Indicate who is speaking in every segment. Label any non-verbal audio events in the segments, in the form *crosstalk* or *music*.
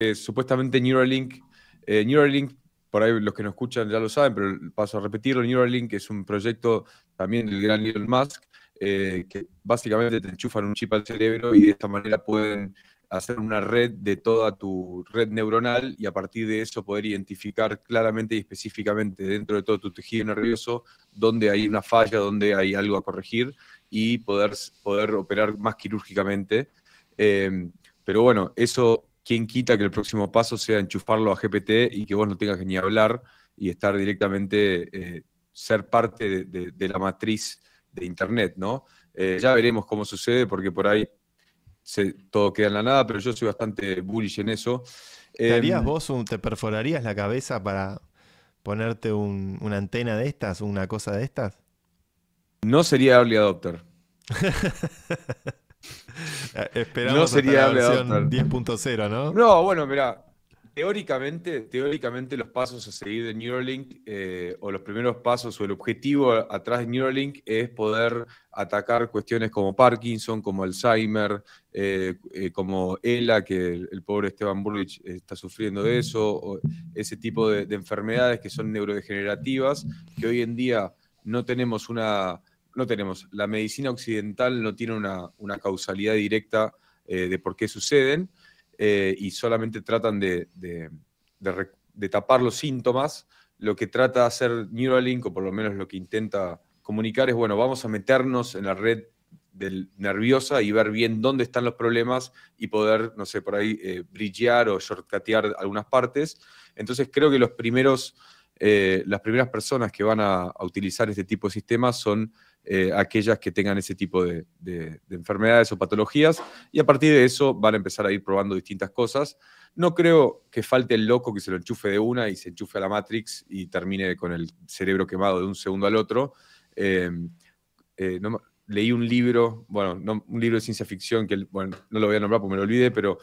Speaker 1: Eh, supuestamente Neuralink, eh, Neuralink, por ahí los que nos escuchan ya lo saben, pero paso a repetirlo, Neuralink es un proyecto también del gran Elon Musk, eh, que básicamente te enchufan un chip al cerebro y de esta manera pueden hacer una red de toda tu red neuronal y a partir de eso poder identificar claramente y específicamente dentro de todo tu tejido nervioso dónde hay una falla, dónde hay algo a corregir y poder, poder operar más quirúrgicamente. pero bueno, eso ¿Quién quita que el próximo paso sea enchufarlo a GPT y que vos no tengas que ni hablar y estar directamente, eh, ser parte de, la matriz de Internet, ¿no? Eh, ya veremos cómo sucede porque por ahí todo queda en la nada, pero yo soy bastante bullish en eso. ¿Te em,
Speaker 2: vos te perforarías la cabeza para ponerte una antena de estas, una cosa de estas?
Speaker 1: No sería early adopter. *laughs* *laughs* Esperamos no sería la 10.0, ¿no? No, bueno, mira, teóricamente, teóricamente los pasos a seguir de Neuralink eh, o los primeros pasos o el objetivo atrás de Neuralink es poder atacar cuestiones como Parkinson, como Alzheimer, eh, eh, como ELA, que el, pobre Esteban Burrich está sufriendo de eso, o ese tipo de enfermedades que son neurodegenerativas, que hoy en día no tenemos una no tenemos. La medicina occidental no tiene una, causalidad directa eh, de por qué suceden eh, y solamente tratan de, tapar los síntomas. Lo que trata de hacer Neuralink, o por lo menos lo que intenta comunicar, es, bueno, vamos a meternos en la red del, nerviosa y ver bien dónde están los problemas y poder, no sé, por ahí eh, brillar o shortcatear algunas partes. Entonces creo que los primeros eh, las primeras personas que van a, utilizar este tipo de sistemas son eh, aquellas que tengan ese tipo de, enfermedades o patologías y a partir de eso van a empezar a ir probando distintas cosas. No creo que falte el loco que se lo enchufe de una y se enchufe a la Matrix y termine con el cerebro quemado de un segundo al otro. Eh, leí un libro, bueno, un libro de ciencia ficción que, bueno, no lo voy a nombrar porque me lo olvidé, pero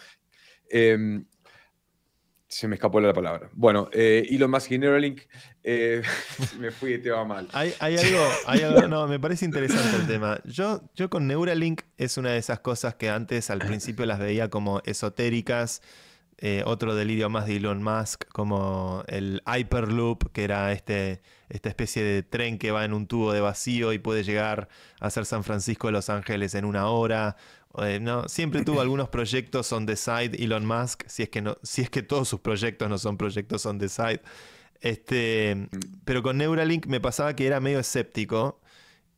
Speaker 1: se me escapó la palabra. Bueno, y eh, Elon Musk y Neuralink, eh, *laughs* *laughs* me fui te va mal. Hay, algo, hay algo, *laughs*
Speaker 2: no, me parece interesante el tema. Yo, yo con Neuralink es una de esas cosas que antes al principio las veía como esotéricas eh, otro delirio más de Elon Musk, como el Hyperloop, que era este, esta especie de tren que va en un tubo de vacío y puede llegar a ser San Francisco de Los Ángeles en una hora. Eh, no, siempre tuvo algunos proyectos on the side Elon Musk, si es que, no, si es que todos sus proyectos no son proyectos on the side. Este, pero con Neuralink me pasaba que era medio escéptico.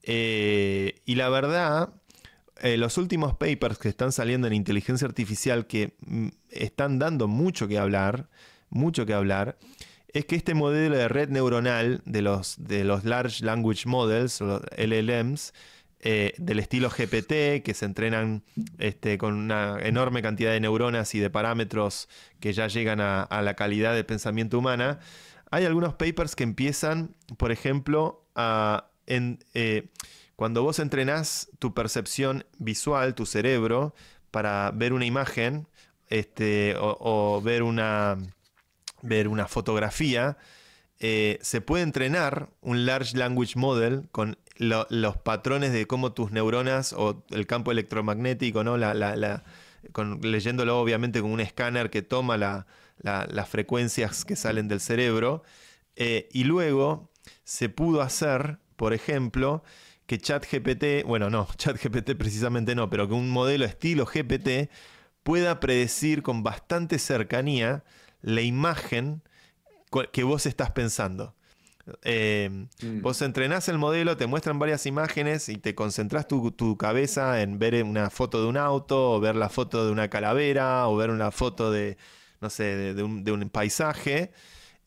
Speaker 2: Eh, y la verdad eh, los últimos papers que están saliendo en inteligencia artificial que mm, están dando mucho que hablar, mucho que hablar, es que este modelo de red neuronal de los, de los Large Language Models, los LLMs, eh, del estilo GPT, que se entrenan este, con una enorme cantidad de neuronas y de parámetros que ya llegan a, la calidad de pensamiento humana, hay algunos papers que empiezan, por ejemplo, a... En, eh, cuando vos entrenás tu percepción visual, tu cerebro, para ver una imagen este, o, ver, una, ver una fotografía, eh, se puede entrenar un Large Language Model con los patrones de cómo tus neuronas o el campo electromagnético, ¿no? leyéndolo obviamente con un escáner que toma las frecuencias que salen del cerebro. Eh, y luego se pudo hacer, por ejemplo, que ChatGPT, bueno, no, *laughs* ChatGPT precisamente no, pero que un modelo estilo GPT pueda predecir con bastante cercanía la imagen que vos estás pensando. Em, mm. Vos entrenás el modelo, te muestran varias imágenes y te concentras tu, cabeza en ver eh, una foto de un auto, o ver la foto de una calavera, o ver una foto de, no sé, de un, paisaje.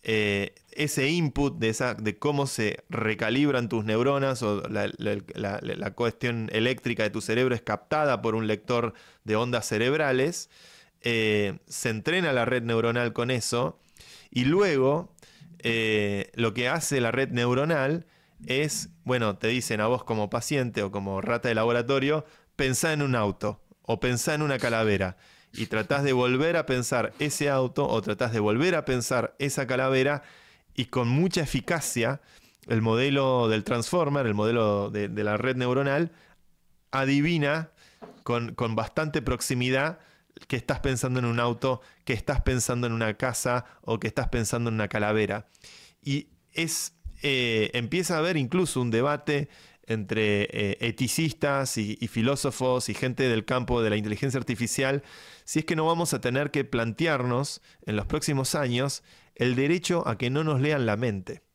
Speaker 2: Eh, ese input de, cómo se recalibran tus neuronas o la, cuestión eléctrica de tu cerebro es captada por un lector de ondas cerebrales, eh, se entrena la red neuronal con eso y luego eh, lo que hace la red neuronal es, bueno, te dicen a vos como paciente o como rata de laboratorio, pensá en un auto o pensá en una calavera y tratás de volver a pensar ese auto o tratás de volver a pensar esa calavera y con mucha eficacia el modelo del transformer, el modelo de, la red neuronal, adivina con, bastante proximidad que estás pensando en un auto, que estás pensando en una casa o que estás pensando en una calavera. Y es, eh, empieza a haber incluso un debate entre eh, eticistas y, filósofos y gente del campo de la inteligencia artificial, si es que no vamos a tener que plantearnos en los próximos años el derecho a que no nos lean la mente.